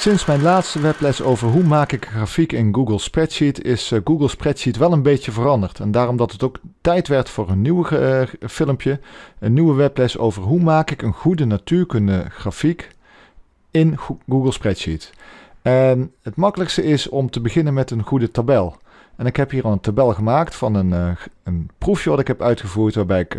Sinds mijn laatste webles over hoe maak ik grafiek in Google Spreadsheet is eh, Google Spreadsheet wel een beetje veranderd. En daarom dat het ook tijd werd voor een nieuw eh, filmpje, een nieuwe webles over hoe maak ik een goede natuurkunde grafiek in Google Spreadsheet. En het makkelijkste is om te beginnen met een goede tabel. En ik heb hier al een tabel gemaakt van een, eh, een proefje wat ik heb uitgevoerd waarbij ik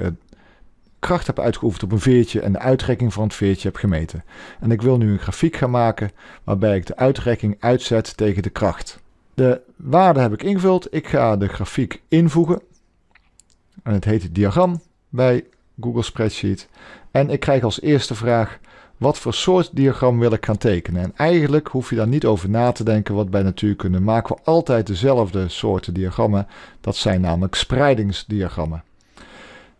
kracht heb uitgeoefend op een veertje en de uitrekking van het veertje heb gemeten. En ik wil nu een grafiek gaan maken waarbij ik de uitrekking uitzet tegen de kracht. De waarde heb ik ingevuld. Ik ga de grafiek invoegen. En het heet diagram bij Google Spreadsheet. En ik krijg als eerste vraag, wat voor soort diagram wil ik gaan tekenen? En eigenlijk hoef je daar niet over na te denken, want bij natuurkunde maken we altijd dezelfde soorten diagrammen. Dat zijn namelijk spreidingsdiagrammen.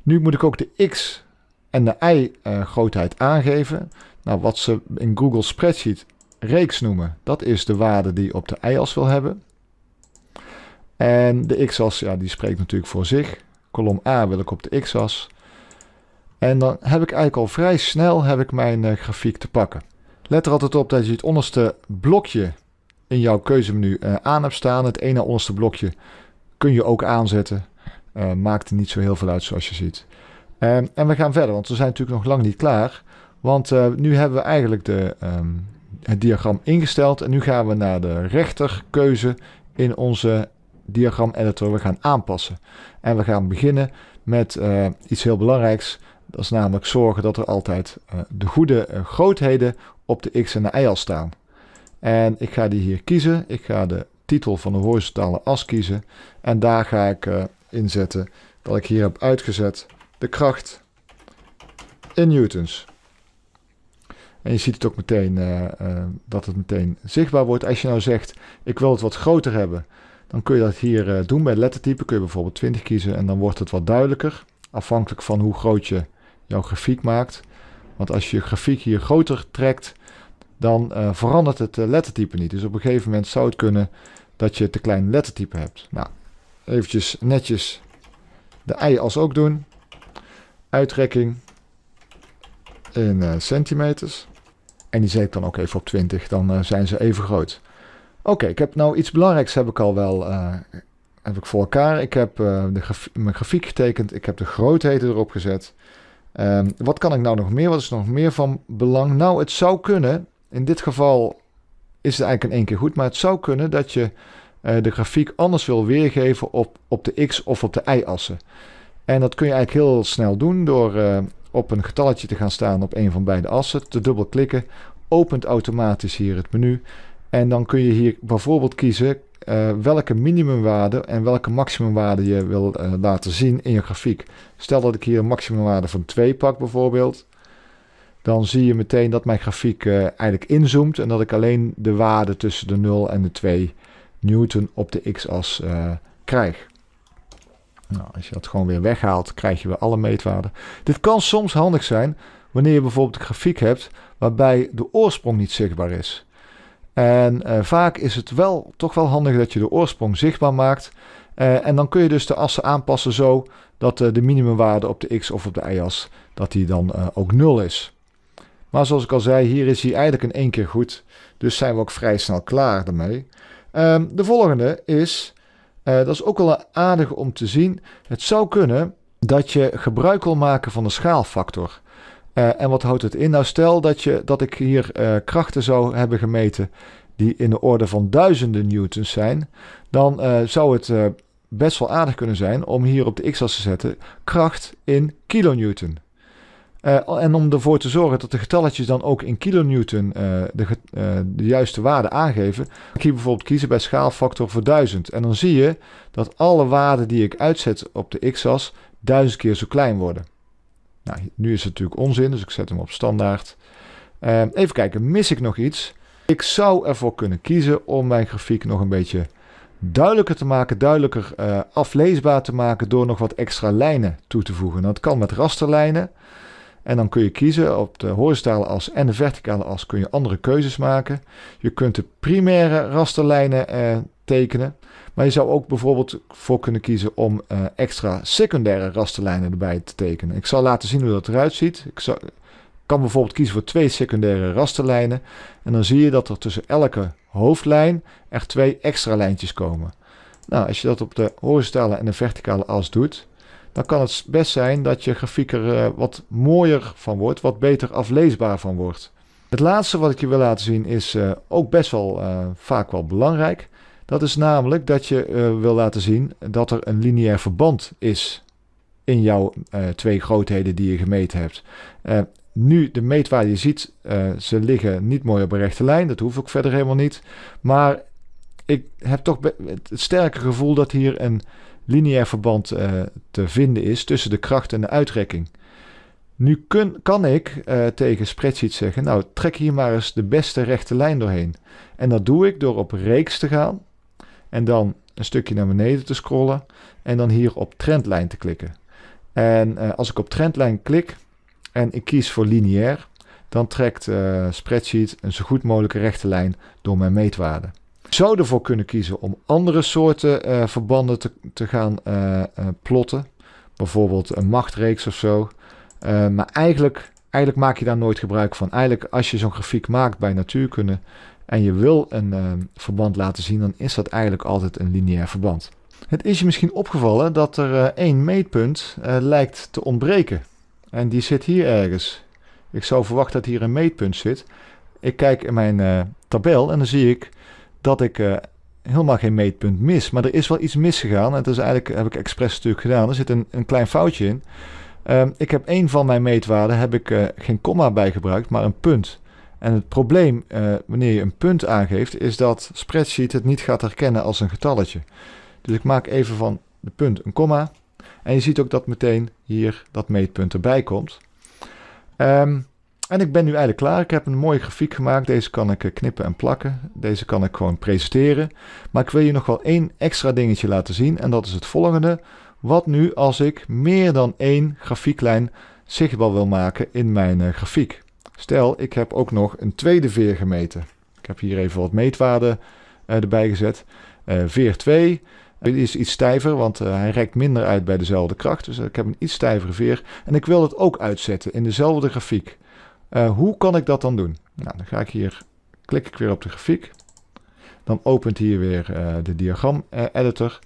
Nu moet ik ook de x en de y eh, grootheid aangeven. Nou, wat ze in Google Spreadsheet reeks noemen, dat is de waarde die je op de y-as wil hebben. En de x-as, ja, die spreekt natuurlijk voor zich. Kolom A wil ik op de x-as. En dan heb ik eigenlijk al vrij snel heb ik mijn eh, grafiek te pakken. Let er altijd op dat je het onderste blokje in jouw keuzemenu eh, aan hebt staan. Het ene onderste blokje kun je ook aanzetten. Uh, maakt niet zo heel veel uit zoals je ziet. Ehm, en we gaan verder, want we zijn natuurlijk nog lang niet klaar. Want eh, nu hebben we eigenlijk de, ehm, het diagram ingesteld. En nu gaan we naar de rechterkeuze in onze diagram editor. We gaan aanpassen. En we gaan beginnen met eh, iets heel belangrijks. Dat is namelijk zorgen dat er altijd de goede grootheden op de x en de y al staan. En ik ga die hier kiezen. Ik ga de titel van de horizontale as kiezen. En daar ga ik inzetten dat ik hier heb uitgezet. De kracht in newtons. En je ziet het ook meteen eh, eh, dat het meteen zichtbaar wordt. Als je nou zegt, ik wil het wat groter hebben, dan kun je dat hier eh, doen. Bij lettertype kun je bijvoorbeeld 20 kiezen en dan wordt het wat duidelijker. Afhankelijk van hoe groot je jouw grafiek maakt. Want als je je grafiek hier groter trekt, dan verandert het lettertype niet. Dus op een gegeven moment zou het kunnen dat je te klein lettertype hebt. Nou, eventjes netjes de ei als ook doen. Uittrekking in uh, centimeters. En die zet ik dan ook even op 20, dan eh, zijn ze even groot. Oké, ik heb nou iets belangrijks heb ik al wel eh, heb ik voor elkaar. Ik heb de mijn grafiek getekend, ik heb de grootheden erop gezet. Ehm, wat kan ik nou nog meer? Wat is nog meer van belang? Nou, het zou kunnen, in dit geval is het eigenlijk in één keer goed, maar het zou kunnen dat je eh, de grafiek anders wil weergeven op, op de x- of op de y-assen. En dat kun je eigenlijk heel snel doen door eh, op een getalletje te gaan staan op een van beide assen, te dubbelklikken, opent automatisch hier het menu. En dan kun je hier bijvoorbeeld kiezen eh, welke minimumwaarde en welke maximumwaarde je wil laten zien in je grafiek. Stel dat ik hier een maximumwaarde van 2 pak bijvoorbeeld, dan zie je meteen dat mijn grafiek eigenlijk inzoomt en dat ik alleen de waarde tussen de 0 en de 2 newton op de x-as uh, eh, krijg. Nou, als je dat gewoon weer weghaalt, krijg je weer alle meetwaarden. Dit kan soms handig zijn wanneer je bijvoorbeeld een grafiek hebt waarbij de oorsprong niet zichtbaar is. En eh, vaak is het wel toch wel handig dat je de oorsprong zichtbaar maakt. Eh, en dan kun je dus de assen aanpassen zo dat de minimumwaarde op de x of op de y-as dat die dan ook 0 is. Maar zoals ik al zei, hier is hij eigenlijk in één keer goed. Dus zijn we ook vrij snel klaar daarmee. Ehm, de volgende is, eh, dat is ook wel aardig om te zien. Het zou kunnen dat je gebruik wil maken van de schaalfactor. Eh, en wat houdt het in? Nou, stel dat, je, dat ik hier eh, krachten zou hebben gemeten die in de orde van duizenden newtons zijn, dan zou het best wel aardig kunnen zijn om hier op de x-as te zetten kracht in kilonewton. Eh, en om ervoor te zorgen dat de getalletjes dan ook in kilonewton eh, de, eh, de, juiste waarde aangeven, kan ik bijvoorbeeld kiezen bij schaalfactor voor 1000. En dan zie je dat alle waarden die ik uitzet op de x-as 1000 keer zo klein worden. Nou, nu is het natuurlijk onzin, dus ik zet hem op standaard. even kijken, mis ik nog iets? Ik zou ervoor kunnen kiezen om mijn grafiek nog een beetje duidelijker te maken, duidelijker afleesbaar te maken door nog wat extra lijnen toe te voegen. Dat kan met rasterlijnen. En dan kun je kiezen op de horizontale as en de verticale as kun je andere keuzes maken. Je kunt de primaire rasterlijnen eh, tekenen. Maar je zou ook bijvoorbeeld voor kunnen kiezen om eh, extra secundaire rasterlijnen erbij te tekenen. Ik zal laten zien hoe dat eruit ziet. Ik kan bijvoorbeeld kiezen voor twee secundaire rasterlijnen. En dan zie je dat er tussen elke hoofdlijn er twee extra lijntjes komen. Nou, als je dat op de horizontale en de verticale as doet, dan kan het best zijn dat je grafiek er eh, wat mooier van wordt, wat beter afleesbaar van wordt. Het laatste wat ik je wil laten zien is eh, ook best wel eh, vaak wel belangrijk. Dat is namelijk dat je wil laten zien dat er een lineair verband is in jouw twee grootheden die je gemeten hebt. nu, de meetwaarde je ziet, ze liggen niet mooi op een rechte lijn. Dat hoeft ook verder helemaal niet. Maar ik heb toch het sterke gevoel dat hier een lineair verband eh, te vinden is tussen de kracht en de uitrekking. Nu kun, kan ik eh, tegen spreadsheet zeggen, nou trek hier maar eens de beste rechte lijn doorheen. En dat doe ik door op reeks te gaan en dan een stukje naar beneden te scrollen en dan hier op trendlijn te klikken. En eh, als ik op trendlijn klik en ik kies voor lineair, dan trekt spreadsheet een zo goed mogelijke rechte lijn door mijn meetwaarde zou ervoor kunnen kiezen om andere soorten eh, verbanden te, te gaan eh, eh, plotten. Bijvoorbeeld een machtreeks of zo. maar eigenlijk, eigenlijk maak je daar nooit gebruik van. Eigenlijk als je zo'n grafiek maakt bij natuurkunde en je wil een verband laten zien, dan is dat eigenlijk altijd een lineair verband. Het is je misschien opgevallen dat er één meetpunt lijkt te ontbreken. En die zit hier ergens. Ik zou verwachten dat hier een meetpunt zit. Ik kijk in mijn tabel en dan zie ik dat ik eh, helemaal geen meetpunt mis. Maar er is wel iets misgegaan. En dat is eigenlijk, heb ik expres natuurlijk gedaan. Er zit een, een klein foutje in. Ehm, ik heb een van mijn meetwaarden heb ik, eh, geen komma bij gebruikt, maar een punt. En het probleem eh, wanneer je een punt aangeeft, is dat spreadsheet het niet gaat herkennen als een getalletje. Dus ik maak even van de punt een komma. En je ziet ook dat meteen hier dat meetpunt erbij komt. Ehm, en ik ben nu eigenlijk klaar. Ik heb een mooie grafiek gemaakt. Deze kan ik eh, knippen en plakken. Deze kan ik gewoon presenteren. Maar ik wil je nog wel één extra dingetje laten zien. En dat is het volgende. Wat nu als ik meer dan één grafieklijn zichtbaar wil maken in mijn eh, grafiek? Stel, ik heb ook nog een tweede veer gemeten. Ik heb hier even wat meetwaarden eh, erbij gezet. veer 2 is iets stijver, want hij rekt minder uit bij dezelfde kracht. Dus ik heb een iets stijvere veer. En ik wil het ook uitzetten in dezelfde grafiek. Eh, hoe kan ik dat dan doen? Nou, dan ga ik hier, klik ik weer op de grafiek. Dan opent hier weer eh, de diagram eh, editor.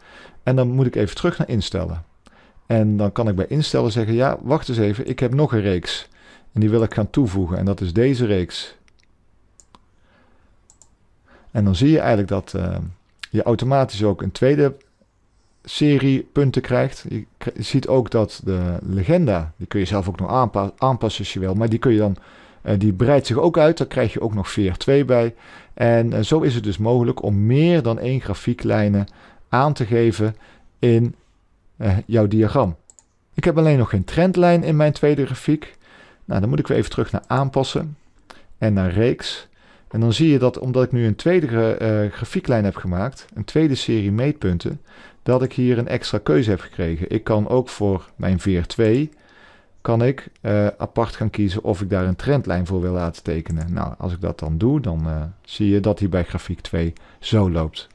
En dan moet ik even terug naar instellen. En dan kan ik bij instellen zeggen, ja, wacht eens even, ik heb nog een reeks. En die wil ik gaan toevoegen. En dat is deze reeks. En dan zie je eigenlijk dat je automatisch ook een tweede serie punten krijgt. Je ziet ook dat de legenda, die kun je zelf ook nog aanpassen als je wil, maar die kun je dan, eh, die breidt zich ook uit. Daar krijg je ook nog vr 2 bij. En eh, zo is het dus mogelijk om meer dan één grafieklijnen aan te geven in eh, jouw diagram. Ik heb alleen nog geen trendlijn in mijn tweede grafiek. Nou, dan moet ik weer even terug naar aanpassen en naar reeks. En dan zie je dat omdat ik nu een tweede grafieklijn heb gemaakt, een tweede serie meetpunten, dat ik hier een extra keuze heb gekregen. Ik kan ook voor mijn vr 2 kan ik eh, apart gaan kiezen of ik daar een trendlijn voor wil laten tekenen. Nou, als ik dat dan doe, dan eh, zie je dat hij bij grafiek 2 zo loopt.